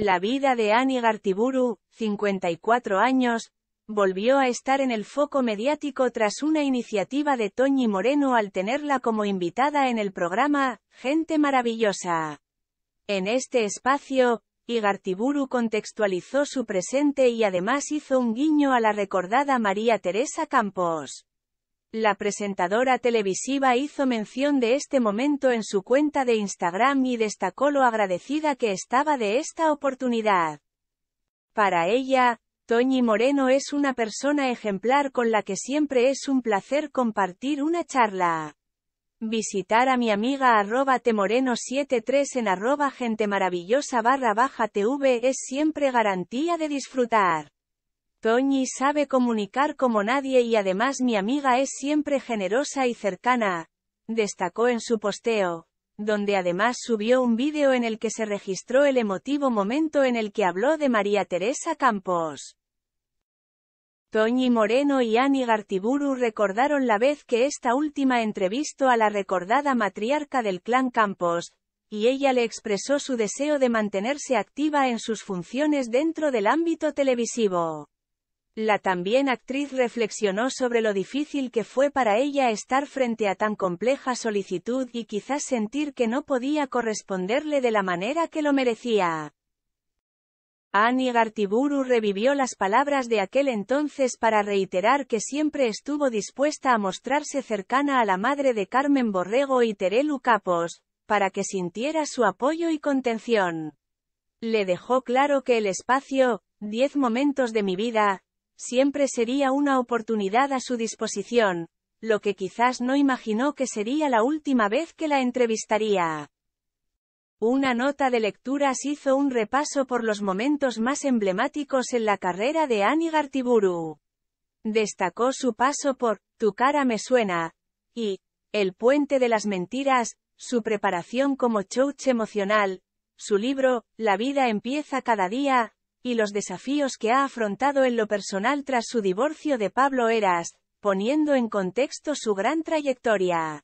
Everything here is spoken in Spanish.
La vida de Annie Gartiburu, 54 años, volvió a estar en el foco mediático tras una iniciativa de Toñi Moreno al tenerla como invitada en el programa Gente Maravillosa. En este espacio, Igartiburu contextualizó su presente y además hizo un guiño a la recordada María Teresa Campos. La presentadora televisiva hizo mención de este momento en su cuenta de Instagram y destacó lo agradecida que estaba de esta oportunidad. Para ella, Toñi Moreno es una persona ejemplar con la que siempre es un placer compartir una charla. Visitar a mi amiga arroba temoreno73 en arroba gente maravillosa barra baja tv es siempre garantía de disfrutar. Toñi sabe comunicar como nadie y además mi amiga es siempre generosa y cercana, destacó en su posteo, donde además subió un vídeo en el que se registró el emotivo momento en el que habló de María Teresa Campos. Toñi Moreno y Ani Gartiburu recordaron la vez que esta última entrevistó a la recordada matriarca del clan Campos, y ella le expresó su deseo de mantenerse activa en sus funciones dentro del ámbito televisivo. La también actriz reflexionó sobre lo difícil que fue para ella estar frente a tan compleja solicitud y quizás sentir que no podía corresponderle de la manera que lo merecía. Annie Gartiburu revivió las palabras de aquel entonces para reiterar que siempre estuvo dispuesta a mostrarse cercana a la madre de Carmen Borrego y Terelu Capos, para que sintiera su apoyo y contención. Le dejó claro que el espacio, diez momentos de mi vida, siempre sería una oportunidad a su disposición, lo que quizás no imaginó que sería la última vez que la entrevistaría. Una nota de lecturas hizo un repaso por los momentos más emblemáticos en la carrera de Annie Gartiburu. Destacó su paso por Tu cara me suena y El puente de las mentiras, su preparación como coach emocional, su libro La vida empieza cada día, y los desafíos que ha afrontado en lo personal tras su divorcio de Pablo Eras, poniendo en contexto su gran trayectoria.